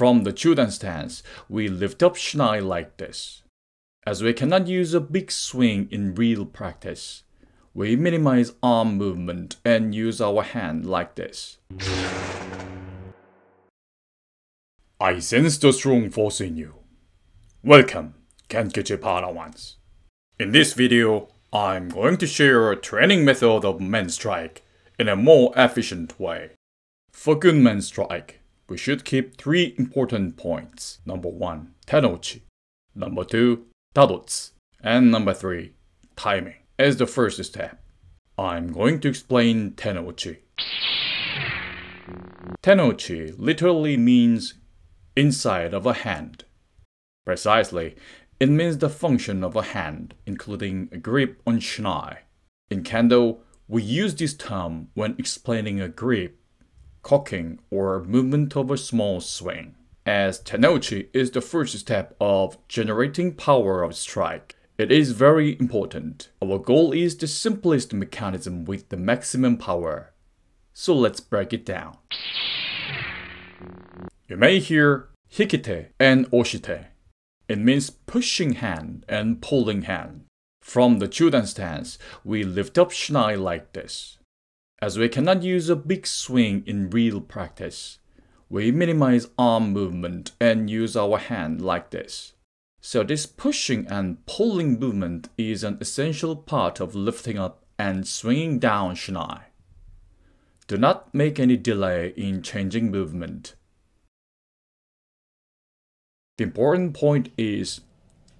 From the children's stance, we lift up Schnei like this. As we cannot use a big swing in real practice, we minimize arm movement and use our hand like this. I sense the strong force in you. Welcome, Kenkichi Padawans. In this video, I'm going to share a training method of men strike in a more efficient way. For good men strike, we should keep three important points. Number 1. Tenochi. Number 2. Tadotsu. And number 3. Timing. As the first step, I'm going to explain Tenochi. Tenochi literally means inside of a hand. Precisely, it means the function of a hand, including a grip on shinai. In Kendo, we use this term when explaining a grip cocking, or movement of a small swing, as Tenochi is the first step of generating power of strike. It is very important. Our goal is the simplest mechanism with the maximum power. So let's break it down. You may hear hikite and oshite. It means pushing hand and pulling hand. From the Judan stance, we lift up shinai like this. As we cannot use a big swing in real practice, we minimize arm movement and use our hand like this. So this pushing and pulling movement is an essential part of lifting up and swinging down shinai. Do not make any delay in changing movement. The important point is,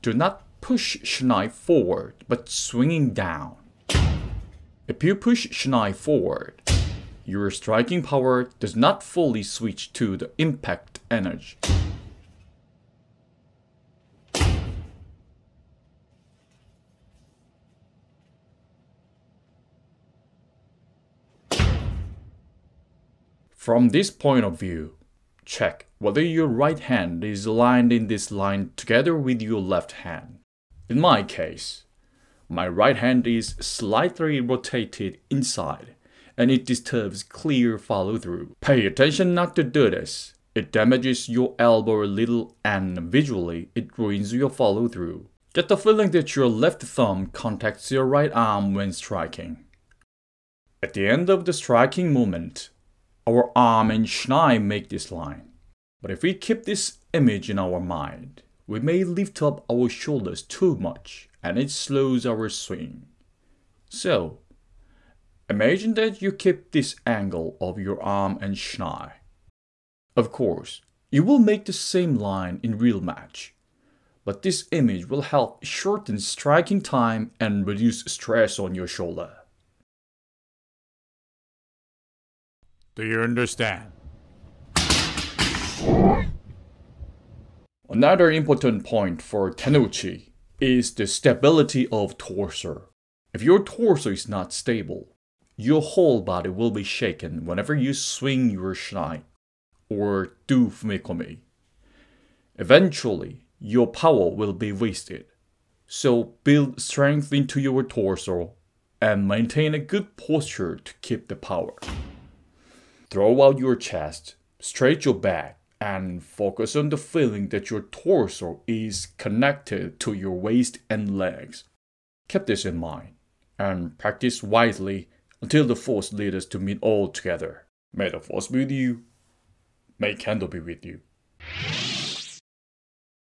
do not push shinai forward but swinging down. If you push Shinai forward, your striking power does not fully switch to the impact energy. From this point of view, check whether your right hand is aligned in this line together with your left hand. In my case, my right hand is slightly rotated inside, and it disturbs clear follow through. Pay attention not to do this. It damages your elbow a little and visually it ruins your follow through. Get the feeling that your left thumb contacts your right arm when striking. At the end of the striking movement, our arm and shin make this line. But if we keep this image in our mind, we may lift up our shoulders too much and it slows our swing. So, imagine that you keep this angle of your arm and shnai. Of course, you will make the same line in real match, but this image will help shorten striking time and reduce stress on your shoulder. Do you understand? Another important point for tenuchi is the stability of torso. If your torso is not stable, your whole body will be shaken whenever you swing your shinai or do fumikomi. Eventually, your power will be wasted. So build strength into your torso and maintain a good posture to keep the power. Throw out your chest, stretch your back, and focus on the feeling that your torso is connected to your waist and legs. Keep this in mind and practice widely until the force leads us to meet all together. May the force be with you. May candle be with you.